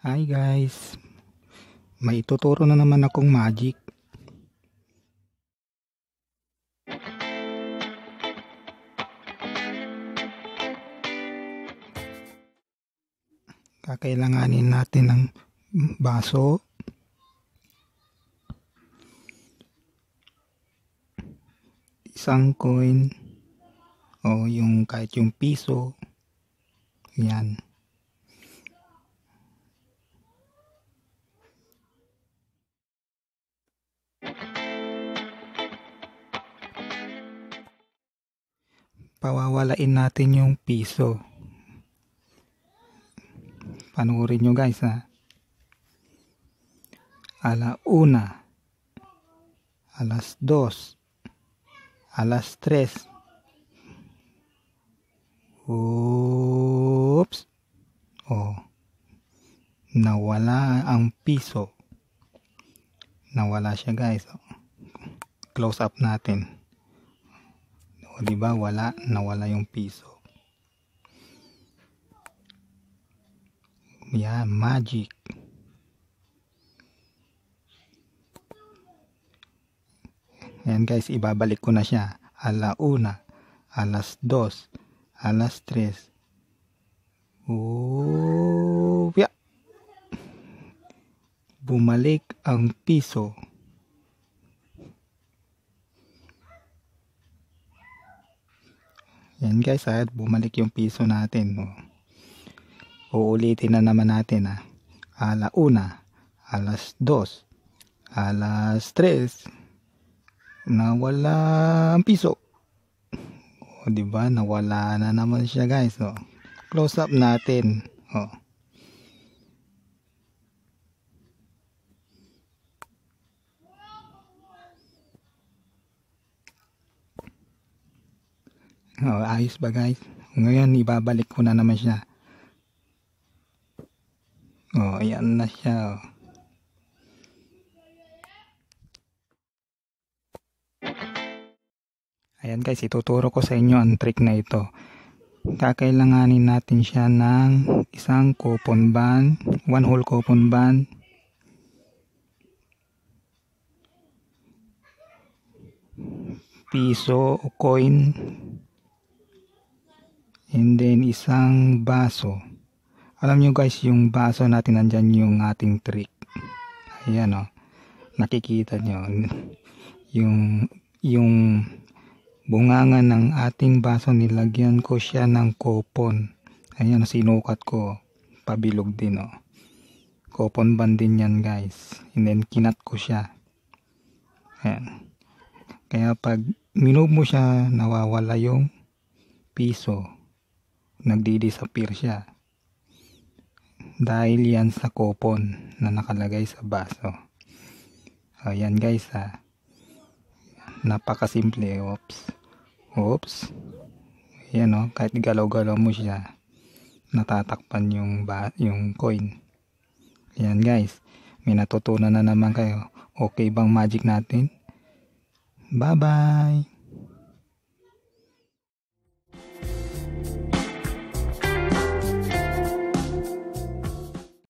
Hi guys! May ituturo na naman akong magic. Kakailanganin natin ng baso. Isang coin o yung kahit yung piso. Yan. Yan pawawalain natin yung piso. Panuorin nyo guys ha. Ala una, alas dos, alas tres. Oops. Oh. Nawala ang piso. Nawala siya guys. Oh. Close up natin. O di ba wala nawala yung piso. Yeah, magic. Yan, guys, ibabalik ko na siya. Ala una, alas dos, alas tres. Oopya! Bumalik ang piso. Yan guys ha, ah, bumalik yung piso natin. No? Uulitin na naman natin ha. Ah. Ala una, alas dos, alas tres, nawala ang piso. O, diba? Nawala na naman siya guys. No? Close up natin. O. Oh. Oh, ayos ba guys? Ngayon, ibabalik ko na naman siya. Oh, ayan na siya. Oh. Ayan guys, ituturo ko sa inyo ang trick na ito. Kakailanganin natin siya ng isang coupon band, one whole coupon band. Piso o coin and then isang baso. Alam nyo guys, yung baso natin nandyan yung ating trick. Ayan o. Oh. Nakikita nyo. Yung, yung bunganga ng ating baso, nilagyan ko siya ng kopon. Ayan, sinukat ko. Pabilog din o. Oh. Kopon band din yan guys. And then kinat ko siya. Ayan. Kaya pag minove mo siya, nawawala yung piso nagdi-disappear siya dahil yan sa coupon na nakalagay sa baso ayan guys ha ah. napakasimple oops oops Yan o oh, kahit galaw galaw mo siya natatakpan yung, ba yung coin ayan guys may natutunan na naman kayo okay bang magic natin bye bye